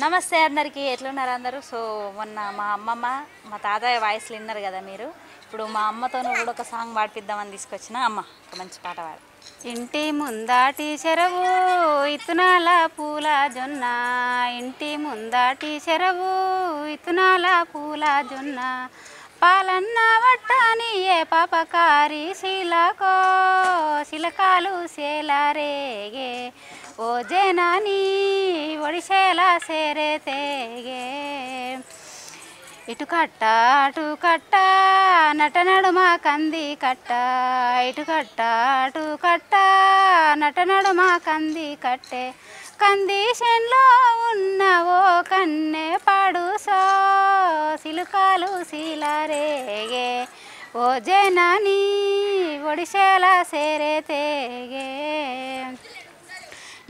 నమస్తే అందరికీ ఎట్లున్నారు అందరూ సో మొన్న మా అమ్మమ్మ మా తాతయ్య వాయిస్ విన్నారు కదా మీరు ఇప్పుడు మా అమ్మతో కూడా ఒక సాంగ్ పాడిపిద్దామని తీసుకొచ్చిన అమ్మ ఒక మంచి పాట పాడు ఇంటి ముందాటి చెరవు ఇతునాల పూల జొన్న ఇంటి ముందాటి చెరవు ఇతునాల పూల జొన్న పాలన్న వట్టాని ఏ పాపకారి శిలకో శిలకాలు శేలారేగే ఓ జనాని ఒడిసేలా సేరే తేగే ఇటు కట్ట అటు కట్ట నట నడుమ కంది కట్ట ఇటు కట్ట అటు కట్ట నట నడుమ కంది కట్టే కందీషన్లో ఉన్న ఓ కన్నె పాడు సో సిలుకాలు శీలారేగే ఓ జనాని ఒడిసేలా సేరే తేగే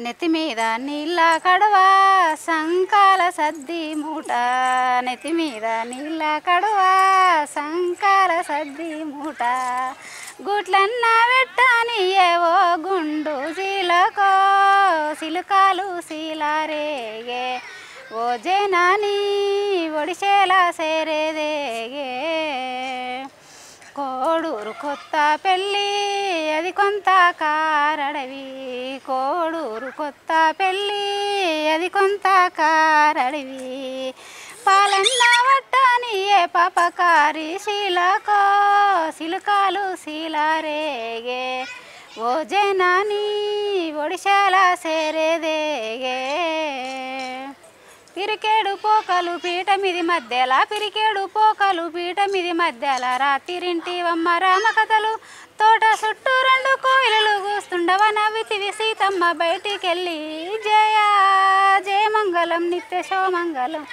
ನೆತಿಮೀದ ನೀಲ ಕಡುವ ಸಂಕಾಲ ಸದ್ದಿ ಮೂಟ ನೆತಿಮೀದ ನೀಲ ಕಡವಾ ಸಂಕಾಲ ಸದ್ದಿ ಮೂಟ ಗುಟ್ಲನ್ನ ಬಿಟ್ಟು ಗುಂಡು ಜಿಲ್ಲು ಸಿಲುಕಾಲು ಗೇ ಓ ಜೆನಿ ಒಡಿಶೆಲ್ಲ ಸೇರೆದೆ కోడూరు కొత్త పెళ్ళి అది కొంత కారడవి కోడూరు కొత్త పెళ్ళి అది కొంత కారడవి పాలన్న వట్టని ఏ పాపకారి శీలకో సిలుకాలు శీలారేగే ఓ జనాని ఒడిశాల సేరేదేగే పిరికేడు పోకలు పీఠమిది మధ్యల పిరికేడు పోకలు పీఠమిది మధ్యల రామ రామకథలు తోట చుట్టూ రెండు కోయిలు కూస్తుండవ వితివి సీతమ్మ బయటికెళ్ళి జయ జయమంగళం నిత్య శోమంగళం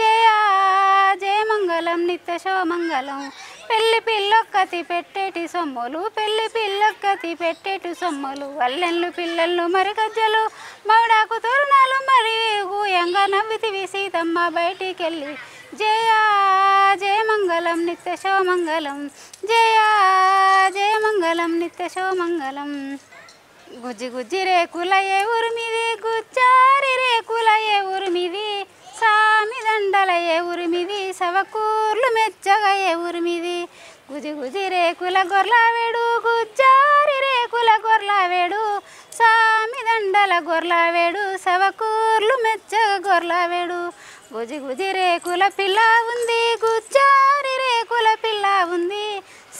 జయ జయమంగళం నిత్య శోమంగళం పెళ్లి పిల్లొక్కతి పెట్టేటి సొమ్ములు పెళ్లి పిల్లొక్కతి పెట్టేటి సొమ్ములు వల్లెళ్ళు పిల్లలు మరిగజ్జలు మౌడాకు తోరణాలు మరి ఊయంగా నవ్వితివి సీతమ్మ బయటికెళ్ళి జయ జయ మంగళం నిత్య శోమంగళం జయ జయ మంగళం నిత్య శోమంగళం గుజ్జి గుజ్జి రే ఏ ఉరిమిది గుజ్జారి రే ఏ ఉరిమిది సామి దండల ఏ ఉరిమిది సవకూర్లు మెచ్చగా ఏ ఉరిమిది గుజి గుజి రేకుల వేడు గుజ్జారి గొర్లా వేడు మండల గొర్లవేడు సవకూర్లు మెచ్చ గొర్లవేడు గుజి గుజి రేకుల పిల్ల ఉంది గుచ్చారి రేకుల పిల్ల ఉంది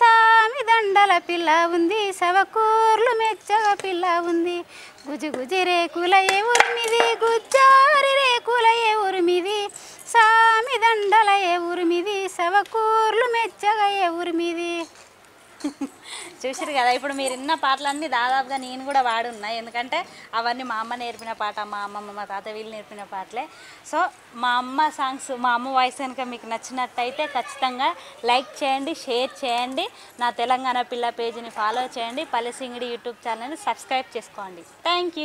సామి దండల పిల్ల ఉంది సవకూర్లు మెచ్చగ పిల్ల ఉంది గుజి గుజి రేకుల ఏ ఊరిమిది గుచ్చారి రేకుల ఏ ఊరిమిది సామి దండల ఏ ఊరిమిది సవకూర్లు మెచ్చగ ఏ ఊరిమిది చూసారు కదా ఇప్పుడు మీరు ఇన్న పాటలన్నీ దాదాపుగా నేను కూడా వాడున్నా ఎందుకంటే అవన్నీ మా అమ్మ నేర్పిన పాట మా అమ్మమ్మ మా తాత వీళ్ళు నేర్పిన పాటలే సో మా అమ్మ సాంగ్స్ మా అమ్మ వాయిస్ కనుక మీకు నచ్చినట్టయితే ఖచ్చితంగా లైక్ చేయండి షేర్ చేయండి నా తెలంగాణ పిల్ల పేజీని ఫాలో చేయండి పల్లెసింగిడి యూట్యూబ్ ఛానల్ని సబ్స్క్రైబ్ చేసుకోండి థ్యాంక్